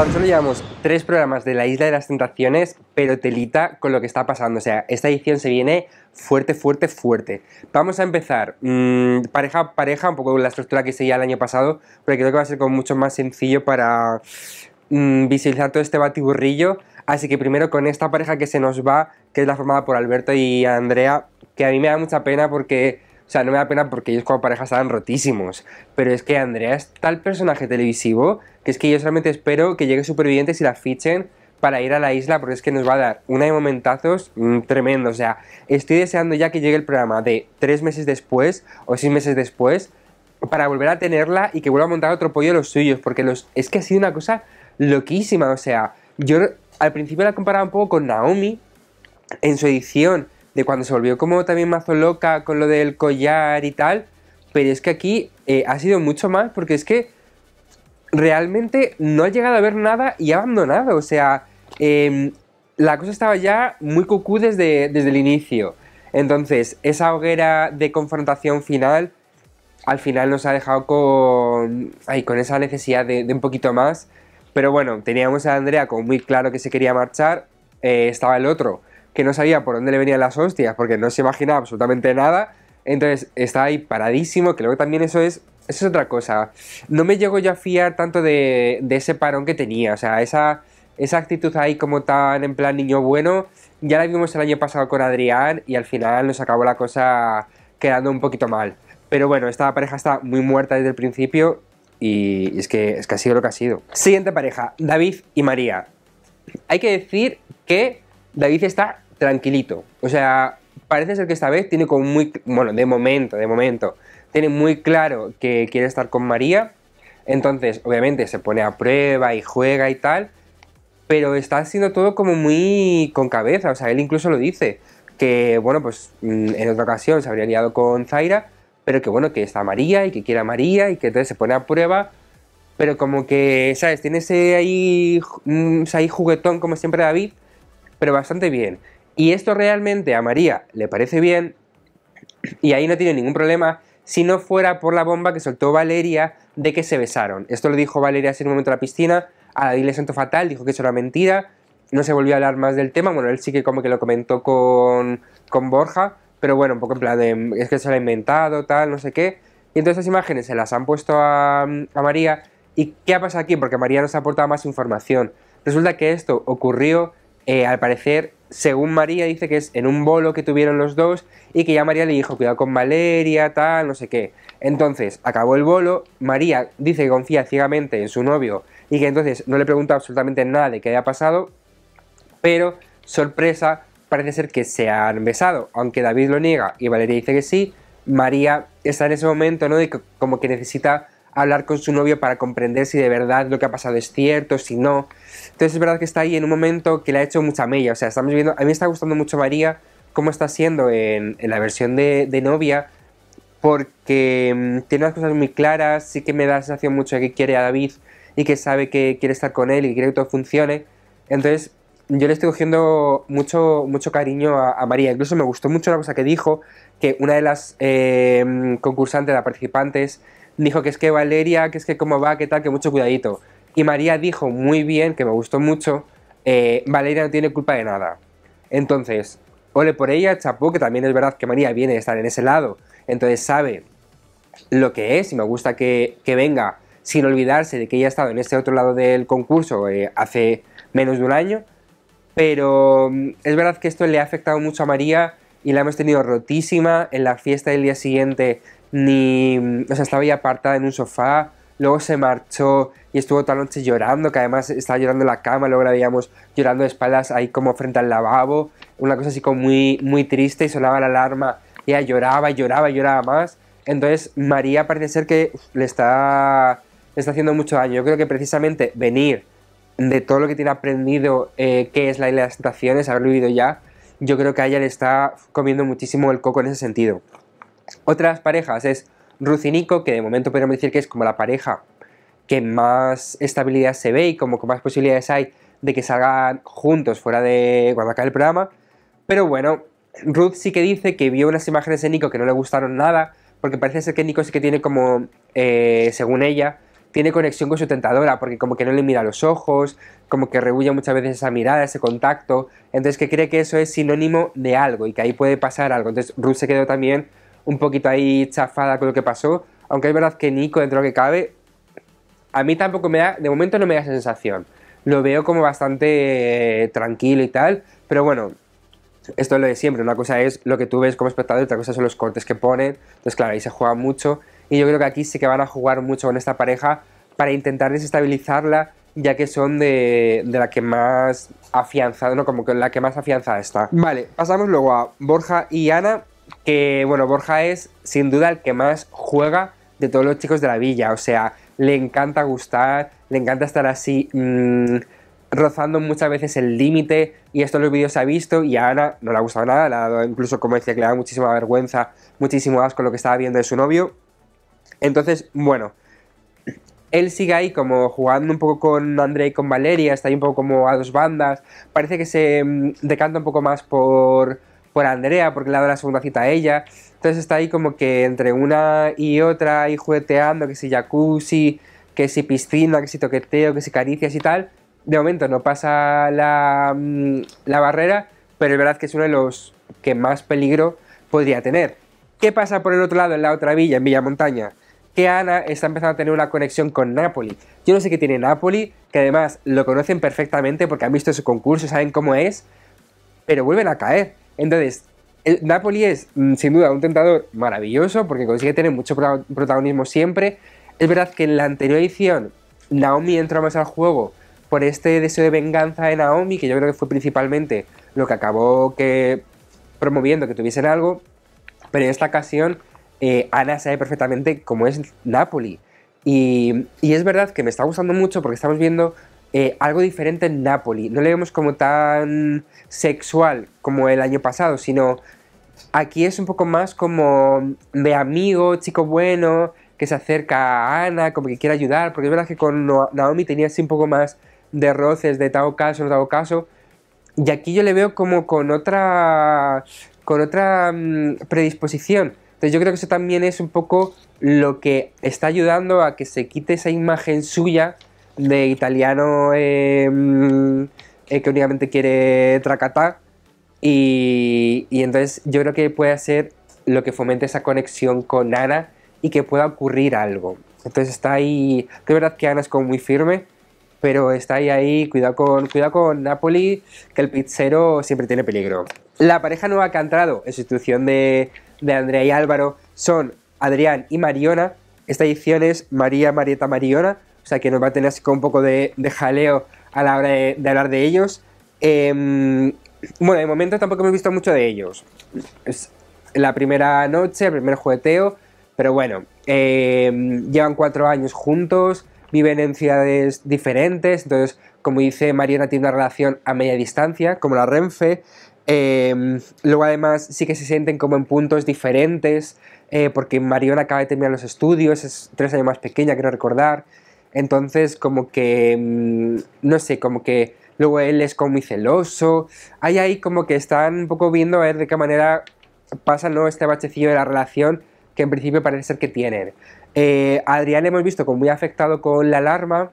tan solo llevamos tres programas de la Isla de las Tentaciones, pero telita con lo que está pasando. O sea, esta edición se viene fuerte, fuerte, fuerte. Vamos a empezar mmm, pareja pareja, un poco con la estructura que seguía el año pasado, porque creo que va a ser como mucho más sencillo para mm, visualizar todo este batiburrillo. Así que primero con esta pareja que se nos va, que es la formada por Alberto y Andrea, que a mí me da mucha pena porque o sea, no me da pena porque ellos como pareja estaban rotísimos. Pero es que Andrea es tal personaje televisivo que es que yo solamente espero que llegue supervivientes y la fichen para ir a la isla porque es que nos va a dar una de momentazos mm, tremendo. O sea, estoy deseando ya que llegue el programa de tres meses después o seis meses después para volver a tenerla y que vuelva a montar otro pollo los suyos porque los, es que ha sido una cosa loquísima. O sea, yo al principio la comparaba un poco con Naomi en su edición de cuando se volvió como también mazo loca con lo del collar y tal, pero es que aquí eh, ha sido mucho más porque es que realmente no ha llegado a ver nada y ha abandonado, o sea, em, la cosa estaba ya muy cucú desde, desde el inicio. Entonces, esa hoguera de confrontación final al final nos ha dejado con, con esa necesidad de, un poquito más. Pero bueno, teníamos a Andrea como muy claro que se quería marchar, eh, estaba el otro que no sabía por dónde le venían las hostias, porque no se imaginaba absolutamente nada. Entonces está ahí paradísimo, que luego también eso es, eso es otra cosa. No me llegó yo a fiar tanto de, ese parón que tenía, o sea, esa, esa actitud ahí como tan en plan niño bueno, ya la vimos el año pasado con Adrián y al final nos acabó la cosa quedando un poquito mal. Pero bueno, esta pareja está muy muerta desde el principio y es que, es que ha sido lo que ha sido. Siguiente pareja, David y María. Hay que decir que David está tranquilito. O sea, parece ser que esta vez tiene como muy. Bueno, de momento, de momento. Tiene muy claro que quiere estar con María. Entonces, obviamente, se pone a prueba y juega y tal. Pero está haciendo todo como muy con cabeza. O sea, él incluso lo dice. Que, bueno, pues mm, en otra ocasión se habría liado con Zaira. Pero que, bueno, que está María y que quiere a María y que entonces se pone a prueba. Pero como que, ¿sabes? Tiene ese ahí, mm, ese ahí juguetón, como siempre David pero bastante bien. Y esto realmente a María le parece bien y ahí no tiene ningún problema si no fuera por la bomba que soltó Valeria de que se besaron. Esto lo dijo Valeria hace un momento en la piscina, a la le sentó fatal, dijo que eso era mentira, no se volvió a hablar más del tema, bueno, él sí que como que lo comentó con, con Borja, pero bueno, un poco en plan de, es que se lo ha inventado, tal, no sé qué. Y entonces estas imágenes se las han puesto a, a María. ¿Y qué ha pasado aquí? Porque María nos ha aportado más información. Resulta que esto ocurrió eh, al parecer, según María, dice que es en un bolo que tuvieron los dos y que ya María le dijo, cuidado con Valeria, tal, no sé qué. Entonces, acabó el bolo, María dice que confía ciegamente en su novio y que entonces no le pregunta absolutamente nada de qué haya pasado, pero, sorpresa, parece ser que se han besado, aunque David lo niega y Valeria dice que sí, María está en ese momento, ¿no? como que necesita hablar con su novio para comprender si de verdad lo que ha pasado es cierto, si no. Entonces es verdad que está ahí en un momento que le ha hecho mucha mella. O sea, estamos viendo, a mí me está gustando mucho María cómo está siendo en, la versión de, novia, porque mm, tiene unas cosas muy claras, sí que me da la sensación mucho de que quiere a David y que sabe que quiere estar con él y que quiere que todo funcione. Entonces yo le estoy cogiendo mucho, mucho cariño a, María. Incluso me gustó mucho la cosa que dijo, que una de las eh, mm, concursantes, las participantes, dijo que es que Valeria, que es que cómo va, que tal, que mucho cuidadito. Y María dijo muy bien, que me gustó mucho, eh, Valeria no tiene culpa de nada. Entonces, ole por ella, chapó, que también es verdad que María viene de estar en ese lado. Entonces sabe lo que es y me gusta que, que venga sin olvidarse de que ella ha estado en ese otro lado del concurso eh, hace menos de un año. Pero mm, es verdad que esto le ha afectado mucho a María y la hemos tenido rotísima. En la fiesta del día siguiente ni, o sea, estaba ahí apartada en un sofá, luego se marchó y estuvo toda la noche llorando, que además estaba llorando en la cama, luego la veíamos llorando de espaldas ahí como frente al lavabo, una cosa así como muy, muy triste y sonaba la alarma y ella lloraba y lloraba y lloraba más. Entonces María parece ser que le está, haciendo mucho daño. Yo creo que precisamente venir de todo lo que tiene aprendido, eh, qué es la isla de las tentaciones, haberlo vivido ya, yo creo que a ella le está comiendo muchísimo el coco en ese sentido. Otras parejas es Ruth y Nico que de momento podemos decir que es como la pareja que más estabilidad se ve y como que más posibilidades hay de que salgan juntos fuera de cuando acabe el programa. Pero bueno, Ruth sí que dice que vio unas imágenes de Nico que no le gustaron nada, porque parece ser que Nico sí que tiene como, eh, según ella, tiene conexión con su tentadora, porque como que no le mira los ojos, como que rehúye muchas veces esa mirada, ese contacto, entonces que cree que eso es sinónimo de algo y que ahí puede pasar algo. Entonces Ruth se quedó también un poquito ahí chafada con lo que pasó. Aunque es verdad que Nico, dentro de lo que cabe, a mí tampoco me da, de momento no me da sensación. Lo veo como bastante eh, tranquilo y tal, pero bueno, esto es lo de siempre. Una cosa es lo que tú ves como espectador, otra cosa son los cortes que ponen. Entonces, claro, ahí se juega mucho. Y yo creo que aquí sí que van a jugar mucho con esta pareja para intentar desestabilizarla, ya que son de, de la que más afianzada, ¿no? Como que la que más afianzada está. Vale, pasamos luego a Borja y Ana, que, bueno, Borja es sin duda el que más juega de todos los chicos de la villa. O sea, le encanta gustar, le encanta estar así mm, rozando muchas veces el límite. Y esto en los vídeos se ha visto y a Ana no le ha gustado nada. Le ha dado incluso, como decía, que le da muchísima vergüenza, muchísimo asco lo que estaba viendo de su novio. Entonces, bueno, él sigue ahí como jugando un poco con André y con Valeria, está ahí un poco como a dos bandas. Parece que se mm, decanta un poco más por por Andrea, porque le ha dado la segunda cita a ella. Entonces está ahí como que entre una y otra, y jugueteando, que si jacuzzi, que si piscina, que si toqueteo, que si caricias y tal. De momento no pasa la, mm, la barrera, pero es verdad que es uno de los que más peligro podría tener. ¿Qué pasa por el otro lado, en la otra villa, en Villa Montaña? que Ana está empezando a tener una conexión con Napoli. Yo no sé qué tiene Napoli, que además lo conocen perfectamente porque han visto su concurso, saben cómo es, pero vuelven a caer. Entonces, Napoli es mm, sin duda un tentador maravilloso porque consigue tener mucho protagonismo siempre. Es verdad que en la anterior edición Naomi entró más al juego por este deseo de venganza de Naomi, que yo creo que fue principalmente lo que acabó que promoviendo que tuviesen algo, pero en esta ocasión eh, Ana sabe perfectamente cómo es Napoli. y, es verdad que me está gustando mucho porque estamos viendo eh, algo diferente en Napoli. No le vemos como tan sexual como el año pasado, sino aquí es un poco más como de amigo, chico bueno, que se acerca a Ana, como que quiere ayudar, porque es verdad que con Naomi tenía así un poco más de roces, de tao caso, no caso. Y aquí yo le veo como con otra, con otra mm, predisposición. Entonces yo creo que eso también es un poco lo que está ayudando a que se quite esa imagen suya de italiano em, eh, que únicamente quiere tracatá. Y, entonces yo creo que puede ser lo que fomente esa conexión con Ana y que pueda ocurrir algo. Entonces está ahí, de verdad que Ana es como muy firme, pero está ahí, ahí, cuidado con, cuidado con Napoli, que el pizzero siempre tiene peligro. La pareja nueva que ha entrado en sustitución de, de Andrea y Álvaro son Adrián y Mariona. Esta edición es María Marieta Mariona, o sea que nos va a tener así como un poco de, jaleo a la hora de, hablar de ellos. Em, bueno, de momento tampoco hemos visto mucho de ellos. Es la primera noche, el primer jugueteo, pero bueno, em, llevan cuatro años juntos, viven en ciudades diferentes, entonces, como dice Mariana, tiene una relación a media distancia, como la Renfe. Em, luego además sí que se sienten como en puntos diferentes, eh, porque Mariana acaba de terminar los estudios, es tres años más pequeña, quiero recordar. Entonces, como que, mm, no sé, como que luego él es como muy celoso. Hay ahí como que están un poco viendo a ver de qué manera pasa ¿no? este bachecillo de la relación que en principio parece ser que tienen. Eh, Adrián hemos visto como muy afectado con la alarma.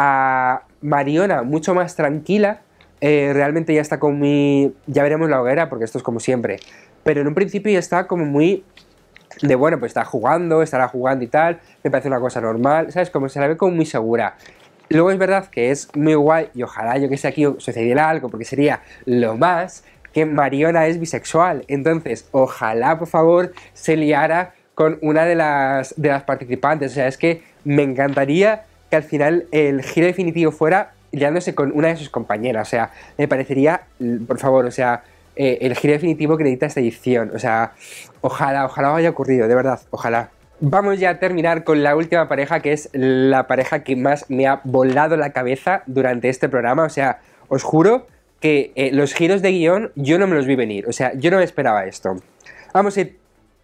A Mariona mucho más tranquila. Eh, realmente ya está con mi... Ya veremos la hoguera porque esto es como siempre. Pero en un principio ya está como muy de bueno, pues está jugando, estará jugando y tal, me parece una cosa normal, ¿sabes? Como se la ve como muy segura. Luego es verdad que es muy guay y ojalá yo que sé aquí sucediera algo porque sería lo más que Mariona es bisexual. Entonces, ojalá por favor se liara con una de las, de las participantes. O sea, es que me encantaría que al final el giro definitivo fuera liándose con una de sus compañeras. O sea, me parecería, por favor, o sea, eh, el giro definitivo que necesita esta edición. O sea, ojalá, ojalá haya ocurrido, de verdad, ojalá. Vamos ya a terminar con la última pareja, que es la pareja que más me ha volado la cabeza durante este programa. O sea, os juro que eh, los giros de guión yo no me los vi venir. O sea, yo no esperaba esto. Vamos a ir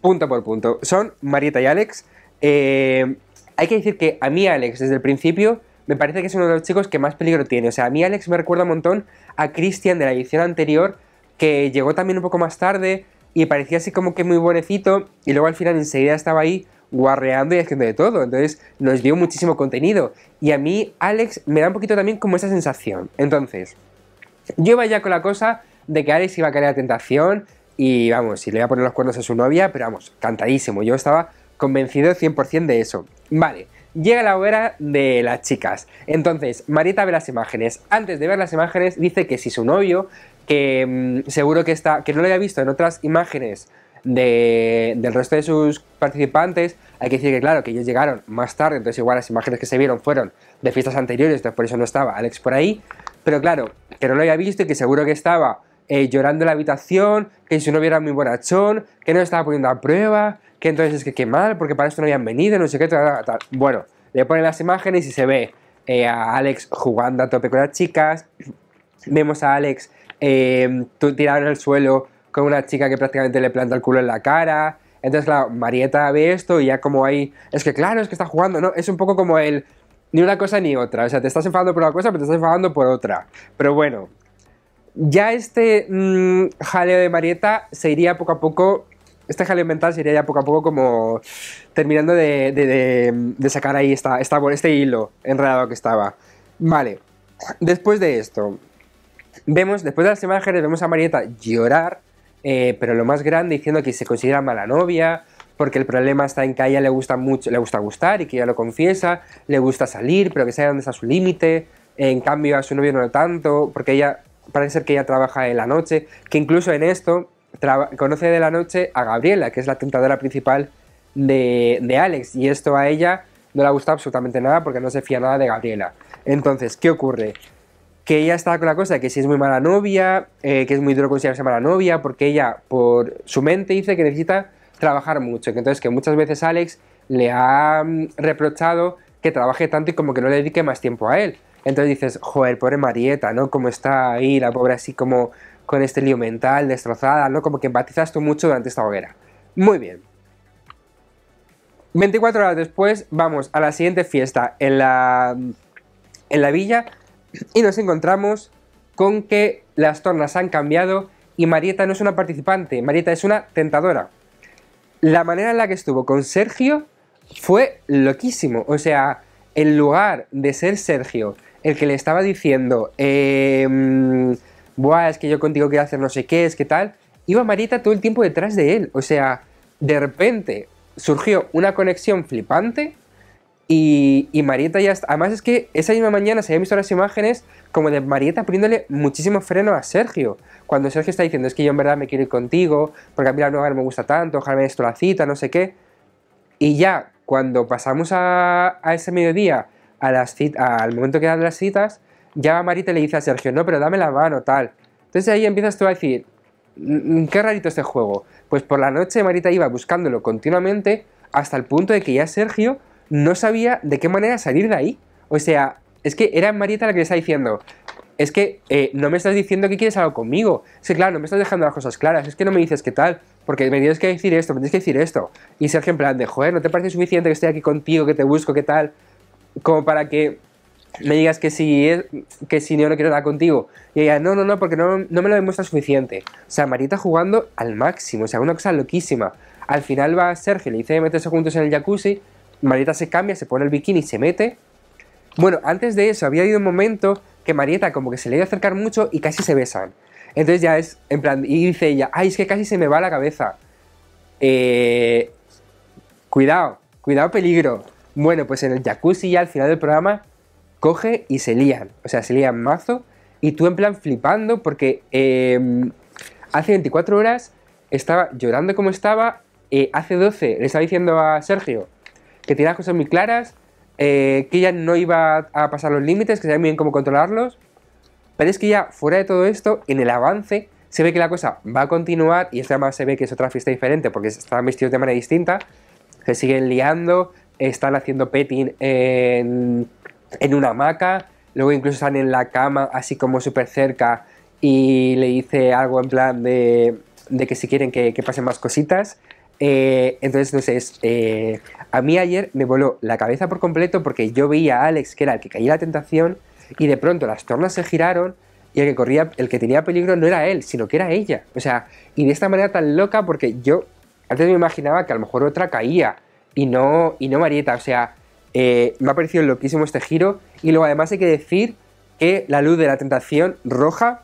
punto por punto. Son Marieta y Alex. Eh, hay que decir que a mí Alex, desde el principio, me parece que es uno de los chicos que más peligro tiene. O sea, a mí Alex me recuerda un montón a Christian de la edición anterior, que llegó también un poco más tarde y parecía así como que muy bonecito y luego al final enseguida estaba ahí guarreando y haciendo de todo, entonces nos dio muchísimo contenido y a mí Alex me da un poquito también como esa sensación, entonces yo iba ya con la cosa de que Alex iba a caer a la tentación y vamos, si le iba a poner los cuernos a su novia, pero vamos, cantadísimo, yo estaba convencido 100% de eso, vale, llega la hora de las chicas. Entonces, Marieta ve las imágenes. Antes de ver las imágenes, dice que si su novio, que mm, seguro que está, que no lo había visto en otras imágenes del resto de sus participantes, hay que decir que claro, que ellos llegaron más tarde, entonces igual las imágenes que se vieron fueron de fiestas anteriores, entonces por eso no estaba Alex por ahí. Pero claro, que no lo había visto y que seguro que estaba eh, llorando en la habitación, que si no hubiera muy borrachón que no estaba poniendo a prueba, que entonces es que qué mal, porque para esto no habían venido, no sé qué, tal, Bueno, le ponen las imágenes y se ve eh, a Alex jugando a tope con las chicas, vemos a Alex eh, tirado en el suelo con una chica que prácticamente le planta el culo en la cara. Entonces, claro, Marieta ve esto y ya como ahí, es que claro, es que está jugando, ¿no? Es un poco como el, ni una cosa ni otra. O sea, te estás enfadando por una cosa, pero te estás enfadando por otra. Pero bueno, ya este mm, jaleo de Marieta se iría poco a poco, este jaleo mental se iría ya poco a poco como terminando de, sacar ahí este hilo enredado que estaba. Vale, después de esto, vemos, después de las imágenes, vemos a Marieta llorar, eh, pero lo más grande diciendo que se considera mala novia, porque el problema está en que a ella le gusta mucho, le gusta gustar y que ella lo confiesa, le gusta salir, pero que sabe dónde está su límite. En cambio, a su novio no tanto, porque ella parece ser que ella trabaja en la noche, que incluso en esto conoce de la noche a Gabriela, que es la tentadora principal de, de Alex, y esto a ella no le gusta absolutamente nada porque no se fía nada de Gabriela. Entonces, ¿qué ocurre? Que ella está con la cosa de que si es muy mala novia, eh, que es muy duro considerarse mala novia, porque ella, por su mente, dice que necesita trabajar mucho, entonces que muchas veces Alex le ha mm, reprochado que trabaje tanto y como que no le dedique más tiempo a él. Entonces dices, joder, pobre Marieta, ¿no? Como está ahí, la pobre así como con este lío mental, destrozada, ¿no? Como que empatizas mucho durante esta hoguera. Muy bien. 24 horas después vamos a la siguiente fiesta en la, en la villa y nos encontramos con que las tornas han cambiado y Marieta no es una participante, Marieta es una tentadora. La manera en la que estuvo con Sergio fue loquísimo, o sea, en lugar de ser Sergio el que le estaba diciendo, em, es que yo contigo quiero hacer no sé qué, es que tal, iba Marieta todo el tiempo detrás de él. O sea, de repente surgió una conexión flipante y, y, Marieta ya está. Además, es que esa misma mañana se habían visto las imágenes como de Marieta poniéndole muchísimo freno a Sergio. Cuando Sergio está diciendo, es que yo en verdad me quiero ir contigo, porque a mí la nueva me gusta tanto, ojalá esto la cita, no sé qué. Y ya, cuando pasamos a, ese mediodía, a las al momento que dan las citas, ya Marita le dice a Sergio, no, pero dame la mano, tal. Entonces ahí empiezas tú a decir, mm, qué rarito este juego. Pues por la noche Marita iba buscándolo continuamente hasta el punto de que ya Sergio no sabía de qué manera salir de ahí. O sea, es que era Marita la que le está diciendo, es que eh, no me estás diciendo que quieres algo conmigo. Es que, claro, no me estás dejando las cosas claras. Es que no me dices qué tal. Porque me tienes que decir esto, me tienes que decir esto. Y Sergio, en plan de, joder, ¿no te parece suficiente que esté aquí contigo, que te busco, qué tal? Como para que me digas que si, es, que si no no quiero nada contigo. Y ella, no, no, no, porque no, no me lo demuestra suficiente. O sea, Marita jugando al máximo, o sea, una cosa loquísima. Al final va Sergio, le dice meterse juntos en el jacuzzi, Marita se cambia, se pone el bikini, se mete. Bueno, antes de eso había habido un momento que Marieta como que se le iba a acercar mucho y casi se besan. Entonces ya es, en plan, y dice ella, ay, es que casi se me va la cabeza. Eh, cuidado, cuidado peligro. Bueno, pues en el jacuzzi ya al final del programa coge y se lían, o sea, se lían mazo y tú en plan flipando porque em, hace 24 horas estaba llorando como estaba, eh, hace 12 le estaba diciendo a Sergio que tiene las cosas muy claras, eh, que ya no iba a pasar los límites, que sabía bien cómo controlarlos, pero es que ya fuera de todo esto, en el avance, se ve que la cosa va a continuar y además se ve que es otra fiesta diferente porque están vestidos de manera distinta, se siguen liando, están haciendo petting en, una hamaca, luego incluso están en la cama así como súper cerca y le dice algo en plan de, que si quieren que, que pasen más cositas. Eh, entonces, no sé, eh, a mí ayer me voló la cabeza por completo porque yo veía a Alex, que era el que caía la tentación, y de pronto las tornas se giraron y el que corría, el que tenía peligro no era él, sino que era ella. O sea, y de esta manera tan loca porque yo antes me imaginaba que a lo mejor otra caía y no, y no Marieta. O sea, eh, me ha parecido loquísimo este giro. Y luego además hay que decir que la luz de la tentación roja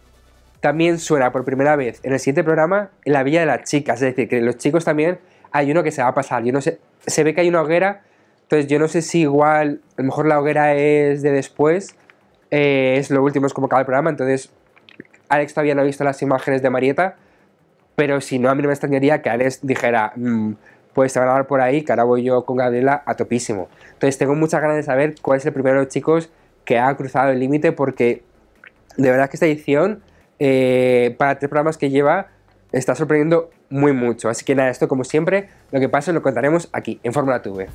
también suena por primera vez en el siguiente programa en la Villa de las Chicas. Es decir, que los chicos también hay uno que se va a pasar. Yo no sé, se ve que hay una hoguera, entonces yo no sé si igual, a lo mejor la hoguera es de después, eh, es lo último, es como cada programa, entonces Alex todavía no ha visto las imágenes de Marieta, pero si no, a mí no me extrañaría que Alex dijera, mm, pues se van a dar por ahí, que ahora voy yo con Gabriela a topísimo. Entonces tengo muchas ganas de saber cuál es el primero de los chicos que ha cruzado el límite, porque de verdad que esta edición eh, para tres programas que lleva, está sorprendiendo muy mucho. Así que nada, esto como siempre, lo que pase lo contaremos aquí, en Fórmula TV.